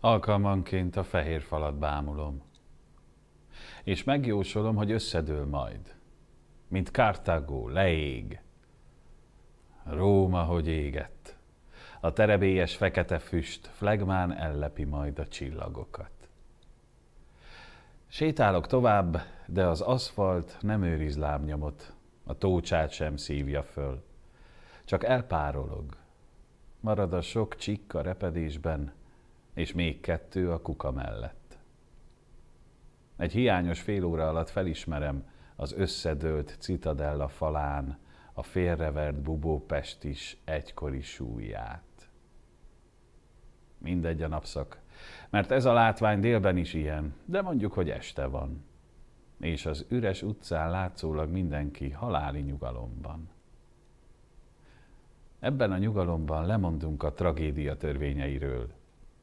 Alkalmanként a fehér falat bámulom. És megjósolom, hogy összedől majd. Mint Kártágó, leég. Róma, hogy égett. A terebélyes fekete füst flegmán ellepi majd a csillagokat. Sétálok tovább, de az aszfalt nem őriz lábnyomot, a tócsát sem szívja föl. Csak elpárolog. Marad a sok csikka repedésben, és még kettő a kuka mellett. Egy hiányos fél óra alatt felismerem az összedőlt citadella falán a félrevert bubópest is egykori súlyát. Mindegy a napszak, mert ez a látvány délben is ilyen, de mondjuk, hogy este van. És az üres utcán látszólag mindenki haláli nyugalomban. Ebben a nyugalomban lemondunk a tragédia törvényeiről,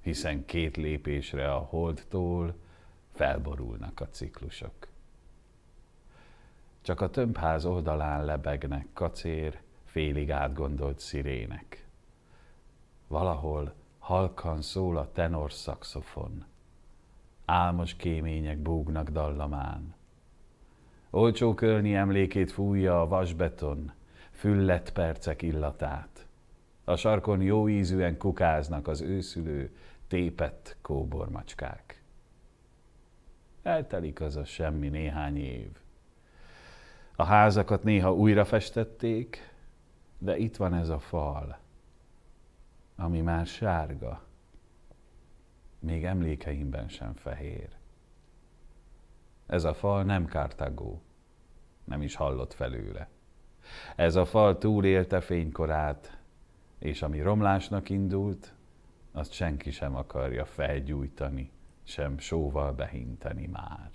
hiszen két lépésre a holdtól felborulnak a ciklusok. Csak a tömbház oldalán lebegnek kacér, félig átgondolt szirének. Valahol halkan szól a tenor szakszofon. Álmos kémények búgnak dallamán. Olcsó kölni emlékét fújja a vasbeton, füllett percek illatát. A sarkon jó ízűen kukáznak az őszülő, tépett kóbormacskák. Eltelik az a semmi néhány év. A házakat néha újra festették, de itt van ez a fal, ami már sárga, még emlékeimben sem fehér. Ez a fal nem kártagó, nem is hallott felőle. Ez a fal túlélte fénykorát, és ami romlásnak indult, azt senki sem akarja felgyújtani, sem sóval behinteni már.